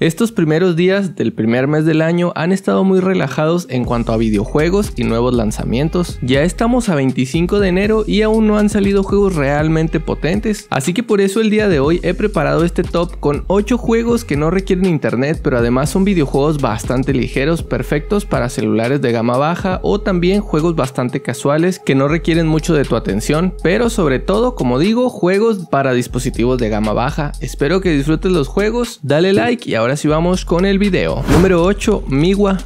Estos primeros días del primer mes del año han estado muy relajados en cuanto a videojuegos y nuevos lanzamientos. Ya estamos a 25 de enero y aún no han salido juegos realmente potentes, así que por eso el día de hoy he preparado este top con 8 juegos que no requieren internet pero además son videojuegos bastante ligeros, perfectos para celulares de gama baja o también juegos bastante casuales que no requieren mucho de tu atención, pero sobre todo como digo juegos para dispositivos de gama baja. Espero que disfrutes los juegos, dale like y ahora ahora sí vamos con el video. Número 8, Miwa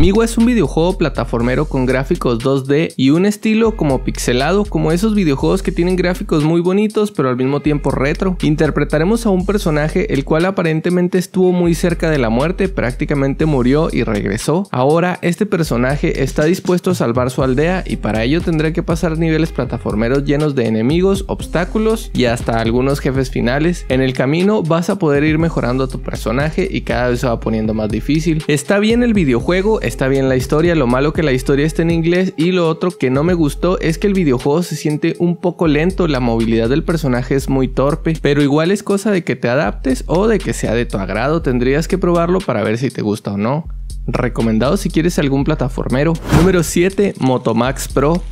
Amigo es un videojuego plataformero con gráficos 2D y un estilo como pixelado, como esos videojuegos que tienen gráficos muy bonitos pero al mismo tiempo retro. Interpretaremos a un personaje el cual aparentemente estuvo muy cerca de la muerte, prácticamente murió y regresó. Ahora este personaje está dispuesto a salvar su aldea y para ello tendrá que pasar niveles plataformeros llenos de enemigos, obstáculos y hasta algunos jefes finales. En el camino vas a poder ir mejorando a tu personaje y cada vez se va poniendo más difícil. Está bien el videojuego, está bien la historia, lo malo que la historia está en inglés y lo otro que no me gustó es que el videojuego se siente un poco lento, la movilidad del personaje es muy torpe, pero igual es cosa de que te adaptes o de que sea de tu agrado, tendrías que probarlo para ver si te gusta o no. Recomendado si quieres algún plataformero. Número 7, Motomax Pro.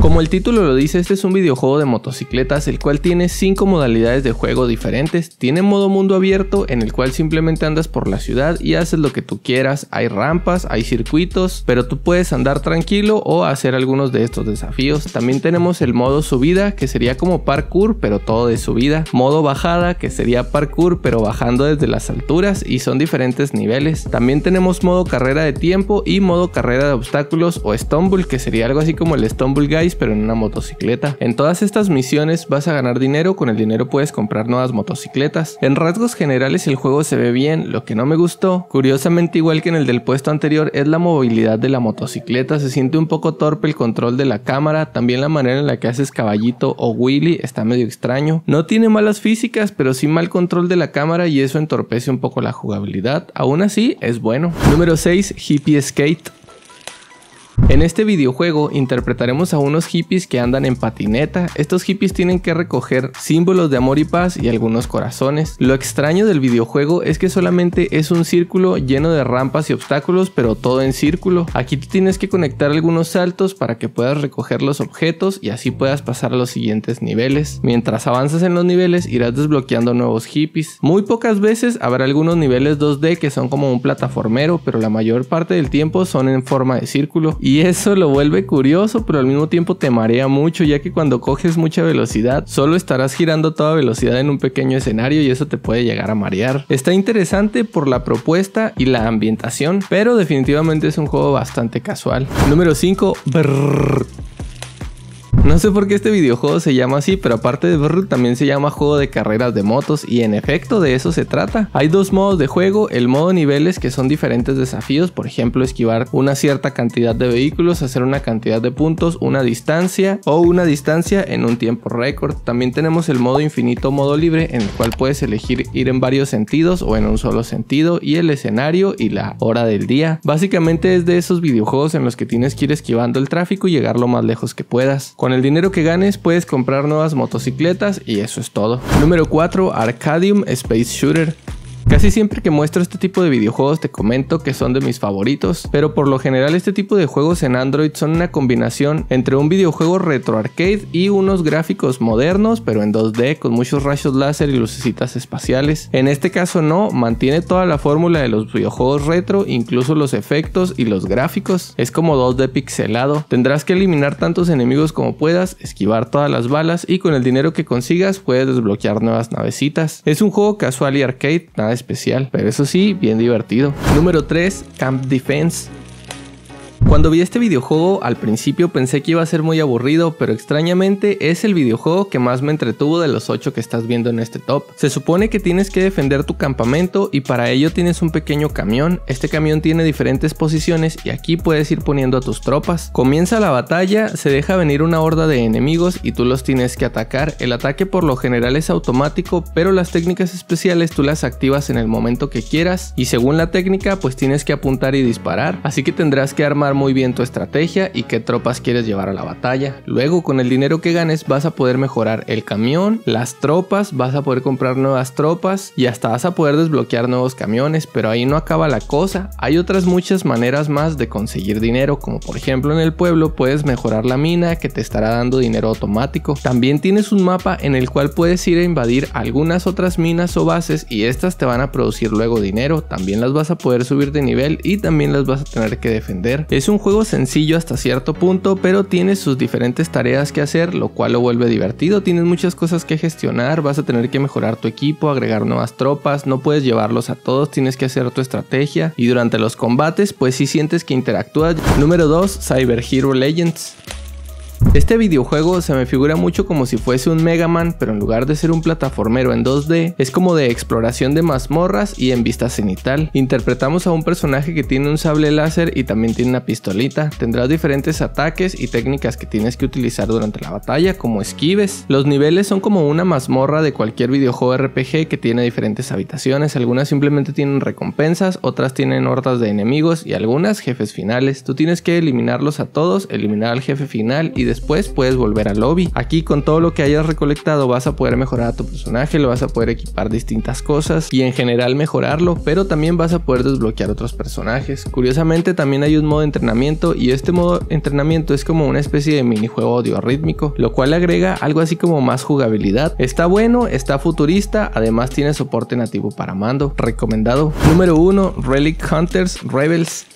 Como el título lo dice, este es un videojuego de motocicletas el cual tiene 5 modalidades de juego diferentes. Tiene modo mundo abierto en el cual simplemente andas por la ciudad y haces lo que tú quieras. Hay rampas, hay circuitos, pero tú puedes andar tranquilo o hacer algunos de estos desafíos. También tenemos el modo subida que sería como parkour pero todo de subida. Modo bajada que sería parkour pero bajando desde las alturas y son diferentes niveles. También tenemos modo carrera de tiempo y modo carrera de obstáculos o stumble que sería algo así como el stumble guy pero en una motocicleta. En todas estas misiones vas a ganar dinero, con el dinero puedes comprar nuevas motocicletas. En rasgos generales el juego se ve bien, lo que no me gustó, curiosamente igual que en el del puesto anterior, es la movilidad de la motocicleta, se siente un poco torpe el control de la cámara, también la manera en la que haces caballito o Willy está medio extraño. No tiene malas físicas, pero sí mal control de la cámara y eso entorpece un poco la jugabilidad, aún así es bueno. Número 6, Hippie Skate. En este videojuego interpretaremos a unos hippies que andan en patineta. Estos hippies tienen que recoger símbolos de amor y paz y algunos corazones. Lo extraño del videojuego es que solamente es un círculo lleno de rampas y obstáculos, pero todo en círculo. Aquí tienes que conectar algunos saltos para que puedas recoger los objetos y así puedas pasar a los siguientes niveles. Mientras avanzas en los niveles irás desbloqueando nuevos hippies. Muy pocas veces habrá algunos niveles 2D que son como un plataformero, pero la mayor parte del tiempo son en forma de círculo y y eso lo vuelve curioso, pero al mismo tiempo te marea mucho, ya que cuando coges mucha velocidad, solo estarás girando a toda velocidad en un pequeño escenario y eso te puede llegar a marear. Está interesante por la propuesta y la ambientación, pero definitivamente es un juego bastante casual. Número 5, no sé por qué este videojuego se llama así, pero aparte de Burr, también se llama juego de carreras de motos y en efecto de eso se trata. Hay dos modos de juego, el modo niveles que son diferentes desafíos, por ejemplo esquivar una cierta cantidad de vehículos, hacer una cantidad de puntos, una distancia o una distancia en un tiempo récord. También tenemos el modo infinito modo libre en el cual puedes elegir ir en varios sentidos o en un solo sentido y el escenario y la hora del día. Básicamente es de esos videojuegos en los que tienes que ir esquivando el tráfico y llegar lo más lejos que puedas el dinero que ganes puedes comprar nuevas motocicletas y eso es todo. Número 4. Arcadium Space Shooter. Casi siempre que muestro este tipo de videojuegos te comento que son de mis favoritos, pero por lo general este tipo de juegos en Android son una combinación entre un videojuego retro arcade y unos gráficos modernos, pero en 2D con muchos rayos láser y lucecitas espaciales. En este caso no, mantiene toda la fórmula de los videojuegos retro, incluso los efectos y los gráficos. Es como 2D pixelado. Tendrás que eliminar tantos enemigos como puedas, esquivar todas las balas y con el dinero que consigas puedes desbloquear nuevas navecitas. Es un juego casual y arcade, nada especial, pero eso sí, bien divertido. Número 3, Camp Defense. Cuando vi este videojuego, al principio pensé que iba a ser muy aburrido, pero extrañamente es el videojuego que más me entretuvo de los 8 que estás viendo en este top. Se supone que tienes que defender tu campamento y para ello tienes un pequeño camión. Este camión tiene diferentes posiciones y aquí puedes ir poniendo a tus tropas. Comienza la batalla, se deja venir una horda de enemigos y tú los tienes que atacar. El ataque por lo general es automático, pero las técnicas especiales tú las activas en el momento que quieras y según la técnica pues tienes que apuntar y disparar. Así que tendrás que armar muy bien tu estrategia y qué tropas quieres llevar a la batalla. Luego, con el dinero que ganes, vas a poder mejorar el camión, las tropas, vas a poder comprar nuevas tropas y hasta vas a poder desbloquear nuevos camiones, pero ahí no acaba la cosa. Hay otras muchas maneras más de conseguir dinero, como por ejemplo en el pueblo puedes mejorar la mina que te estará dando dinero automático. También tienes un mapa en el cual puedes ir a invadir algunas otras minas o bases y estas te van a producir luego dinero, también las vas a poder subir de nivel y también las vas a tener que defender. Es un juego sencillo hasta cierto punto, pero tiene sus diferentes tareas que hacer, lo cual lo vuelve divertido. Tienes muchas cosas que gestionar, vas a tener que mejorar tu equipo, agregar nuevas tropas, no puedes llevarlos a todos, tienes que hacer tu estrategia y durante los combates pues si sientes que interactúas. Número 2, Cyber Hero Legends. Este videojuego se me figura mucho como si fuese un Mega Man, pero en lugar de ser un plataformero en 2D, es como de exploración de mazmorras y en vista cenital. Interpretamos a un personaje que tiene un sable láser y también tiene una pistolita. Tendrás diferentes ataques y técnicas que tienes que utilizar durante la batalla, como esquives. Los niveles son como una mazmorra de cualquier videojuego RPG que tiene diferentes habitaciones, algunas simplemente tienen recompensas, otras tienen hordas de enemigos y algunas jefes finales. Tú tienes que eliminarlos a todos, eliminar al jefe final y de después puedes volver al lobby. Aquí con todo lo que hayas recolectado vas a poder mejorar a tu personaje, lo vas a poder equipar distintas cosas y en general mejorarlo, pero también vas a poder desbloquear otros personajes. Curiosamente también hay un modo de entrenamiento y este modo de entrenamiento es como una especie de minijuego audio-rítmico, lo cual agrega algo así como más jugabilidad. Está bueno, está futurista, además tiene soporte nativo para mando. Recomendado. Número 1, Relic Hunters Rebels.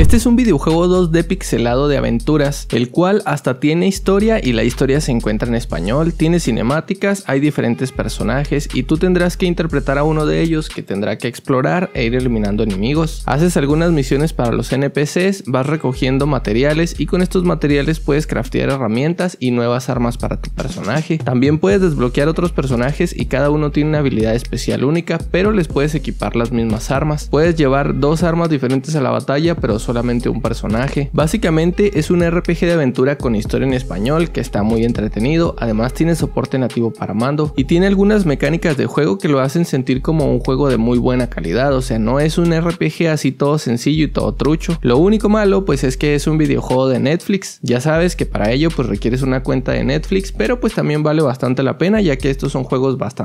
Este es un videojuego 2D pixelado de aventuras, el cual hasta tiene historia y la historia se encuentra en español, tiene cinemáticas, hay diferentes personajes y tú tendrás que interpretar a uno de ellos que tendrá que explorar e ir eliminando enemigos. Haces algunas misiones para los NPCs, vas recogiendo materiales y con estos materiales puedes craftear herramientas y nuevas armas para tu personaje. También puedes desbloquear otros personajes y cada uno tiene una habilidad especial única, pero les puedes equipar las mismas armas. Puedes llevar dos armas diferentes a la batalla, pero solo solamente un personaje. Básicamente es un RPG de aventura con historia en español que está muy entretenido, además tiene soporte nativo para mando y tiene algunas mecánicas de juego que lo hacen sentir como un juego de muy buena calidad, o sea, no es un RPG así todo sencillo y todo trucho. Lo único malo pues es que es un videojuego de Netflix, ya sabes que para ello pues requieres una cuenta de Netflix, pero pues también vale bastante la pena ya que estos son juegos bastante